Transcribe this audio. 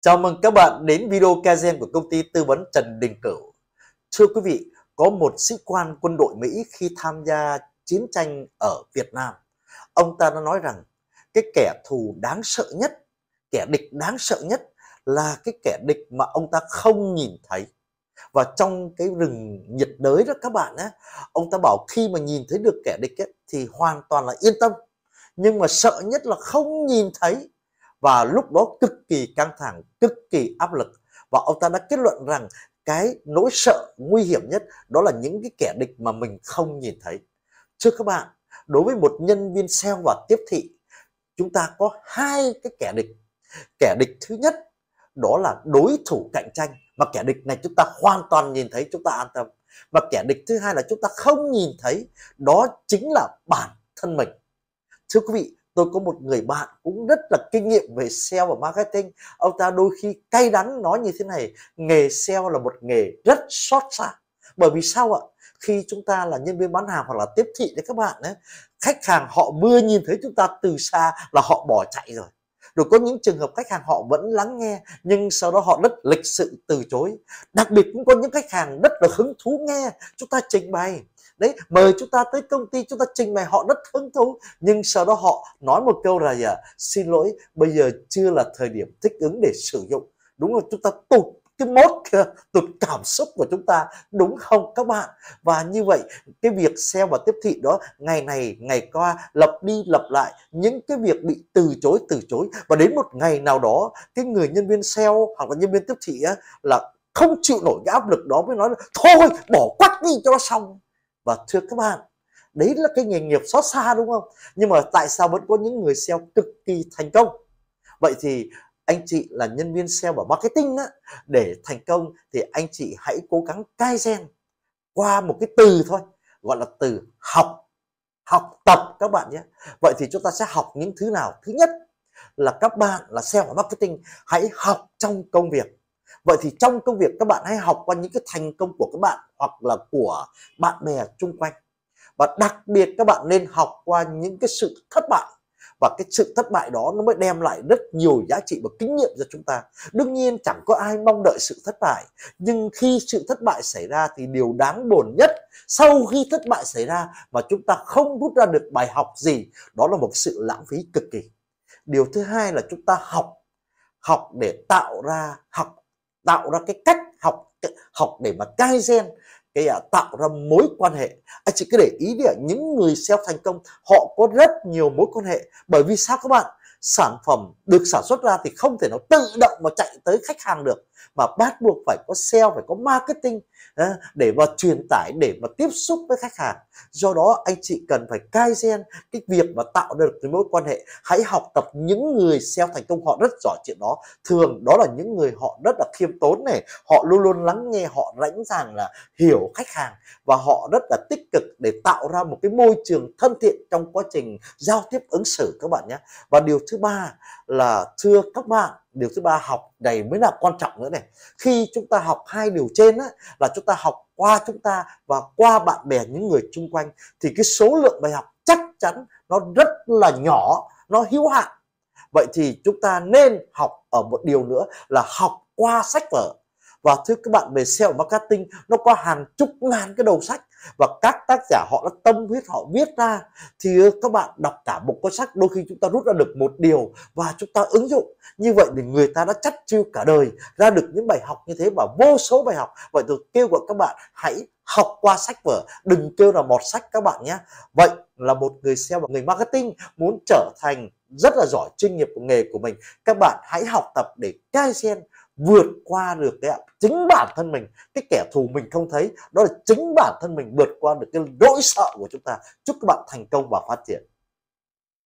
Chào mừng các bạn đến video Kazen của công ty tư vấn Trần Đình Cửu. Thưa quý vị, có một sĩ quan quân đội Mỹ khi tham gia chiến tranh ở Việt Nam. Ông ta đã nói rằng cái kẻ thù đáng sợ nhất, kẻ địch đáng sợ nhất là cái kẻ địch mà ông ta không nhìn thấy. Và trong cái rừng nhiệt đới đó các bạn á, ông ta bảo khi mà nhìn thấy được kẻ địch ấy, thì hoàn toàn là yên tâm. Nhưng mà sợ nhất là không nhìn thấy và lúc đó cực kỳ căng thẳng, cực kỳ áp lực và ông ta đã kết luận rằng cái nỗi sợ nguy hiểm nhất đó là những cái kẻ địch mà mình không nhìn thấy. Thưa các bạn, đối với một nhân viên sale và tiếp thị, chúng ta có hai cái kẻ địch. Kẻ địch thứ nhất đó là đối thủ cạnh tranh mà kẻ địch này chúng ta hoàn toàn nhìn thấy chúng ta an tâm. Và kẻ địch thứ hai là chúng ta không nhìn thấy, đó chính là bản thân mình. Thưa quý vị, tôi có một người bạn cũng rất là kinh nghiệm về sale và marketing ông ta đôi khi cay đắng nói như thế này nghề sale là một nghề rất xót xa bởi vì sao ạ khi chúng ta là nhân viên bán hàng hoặc là tiếp thị đấy các bạn ấy, khách hàng họ mưa nhìn thấy chúng ta từ xa là họ bỏ chạy rồi rồi có những trường hợp khách hàng họ vẫn lắng nghe nhưng sau đó họ rất lịch sự từ chối đặc biệt cũng có những khách hàng rất là hứng thú nghe chúng ta trình bày đấy mời chúng ta tới công ty chúng ta trình bày họ rất hứng thú nhưng sau đó họ nói một câu là giờ xin lỗi bây giờ chưa là thời điểm thích ứng để sử dụng đúng không chúng ta tụt cái mốt tụt cảm xúc của chúng ta đúng không các bạn và như vậy cái việc xem và tiếp thị đó ngày này ngày qua lặp đi lặp lại những cái việc bị từ chối từ chối và đến một ngày nào đó cái người nhân viên sale hoặc là nhân viên tiếp thị á, là không chịu nổi cái áp lực đó mới nói là thôi bỏ quách đi cho nó xong và thưa các bạn đấy là cái nghề nghiệp xót xa đúng không nhưng mà tại sao vẫn có những người sale cực kỳ thành công vậy thì anh chị là nhân viên sale và marketing á, để thành công thì anh chị hãy cố gắng cai gen qua một cái từ thôi gọi là từ học học tập các bạn nhé vậy thì chúng ta sẽ học những thứ nào thứ nhất là các bạn là sale và marketing hãy học trong công việc vậy thì trong công việc các bạn hãy học qua những cái thành công của các bạn hoặc là của bạn bè chung quanh và đặc biệt các bạn nên học qua những cái sự thất bại và cái sự thất bại đó nó mới đem lại rất nhiều giá trị và kinh nghiệm cho chúng ta đương nhiên chẳng có ai mong đợi sự thất bại nhưng khi sự thất bại xảy ra thì điều đáng buồn nhất sau khi thất bại xảy ra mà chúng ta không rút ra được bài học gì đó là một sự lãng phí cực kỳ điều thứ hai là chúng ta học học để tạo ra học tạo ra cái cách học học để mà cai gen cái à, tạo ra mối quan hệ anh chị cứ để ý đi à, những người self thành công họ có rất nhiều mối quan hệ bởi vì sao các bạn sản phẩm được sản xuất ra thì không thể nó tự động mà chạy tới khách hàng được mà bắt buộc phải có sale phải có marketing ờ, để mà truyền tải để mà tiếp xúc với khách hàng do đó anh chị cần phải cai gen cái việc mà tạo được cái mối quan hệ hãy học tập những người sale thành công họ rất giỏi chuyện đó thường đó là những người họ rất là khiêm tốn này họ luôn luôn lắng nghe họ rãnh ràng là hiểu khách hàng và họ rất là tích cực để tạo ra một cái môi trường thân thiện trong quá trình giao tiếp ứng xử các bạn nhé và điều thứ ba là thưa các bạn điều thứ ba học này mới là quan trọng nữa này khi chúng ta học hai điều trên á, là chúng ta học qua chúng ta và qua bạn bè những người chung quanh thì cái số lượng bài học chắc chắn nó rất là nhỏ nó hữu hạn vậy thì chúng ta nên học ở một điều nữa là học qua sách vở và thưa các bạn về SEO marketing nó có hàng chục ngàn cái đầu sách và các tác giả họ đã tâm huyết họ viết ra thì các bạn đọc cả một cuốn sách đôi khi chúng ta rút ra được một điều và chúng ta ứng dụng như vậy thì người ta đã chắc chiêu cả đời ra được những bài học như thế và vô số bài học vậy tôi kêu gọi các bạn hãy học qua sách vở đừng kêu là một sách các bạn nhé vậy là một người sale và người marketing muốn trở thành rất là giỏi chuyên nghiệp của nghề của mình các bạn hãy học tập để cai sen vượt qua được cái chính bản thân mình cái kẻ thù mình không thấy đó là chính bản thân mình vượt qua được cái nỗi sợ của chúng ta chúc các bạn thành công và phát triển